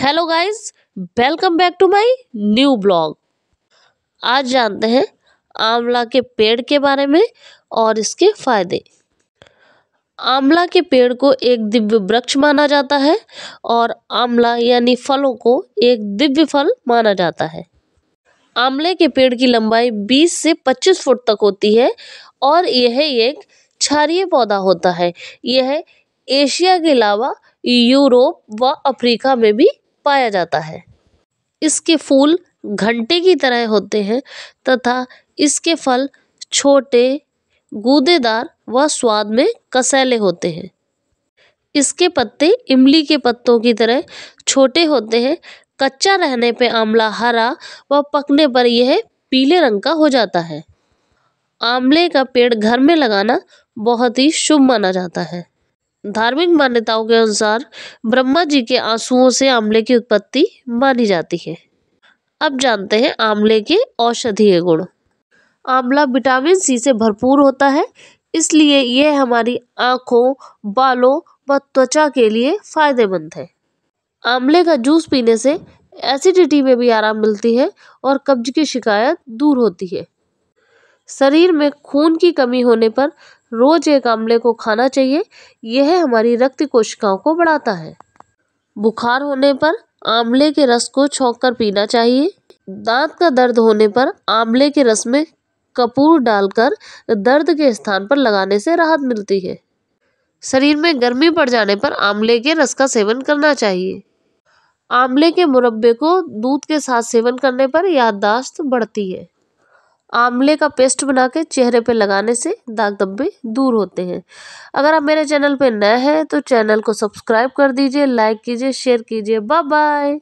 hello guys welcome back to my new blog आज जानते हैं आंवला के पेड़ के बारे में और इसके फायदे आंवला के पेड़ को एक दिव्य वृक्ष माना जाता है और आंवला यानी फलों को एक दिव्य फल माना जाता है आंवले के पेड़ की लंबाई 20 से 25 फुट तक होती है और यह एक क्षारीय पौधा होता है यह एशिया के अलावा यूरोप व अफ्रीका में भी पाया जाता है इसके फूल घंटे की तरह होते हैं तथा इसके फल छोटे गूदेदार व स्वाद में कसैले होते हैं इसके पत्ते इमली के पत्तों की तरह छोटे होते हैं कच्चा रहने पर आंवला हरा व पकने पर यह पीले रंग का हो जाता है आंवले का पेड़ घर में लगाना बहुत ही शुभ माना जाता है धार्मिक मान्यताओं के अनुसार ब्रह्मा जी के आंसुओं से आंवले की उत्पत्ति मानी जाती है अब जानते हैं आंवले के औषधीय गुण आंवला विटामिन सी से भरपूर होता है इसलिए यह हमारी आंखों बालों व त्वचा के लिए फायदेमंद है आंवले का जूस पीने से एसिडिटी में भी आराम मिलती है और कब्ज की शिकायत दूर होती है शरीर में खून की कमी होने पर रोज एक आमले को खाना चाहिए यह हमारी रक्त कोशिकाओं को बढ़ाता है बुखार होने पर आमले के रस को छोंक कर पीना चाहिए दांत का दर्द होने पर आमले के रस में कपूर डालकर दर्द के स्थान पर लगाने से राहत मिलती है शरीर में गर्मी पड़ जाने पर आमले के रस का सेवन करना चाहिए आमले के मुरब्बे को दूध के साथ सेवन करने पर याददाश्त बढ़ती है आंवले का पेस्ट बना के चेहरे पे लगाने से दाग धब्बे दूर होते हैं अगर आप मेरे चैनल पे नए हैं तो चैनल को सब्सक्राइब कर दीजिए लाइक कीजिए शेयर कीजिए बाय बाय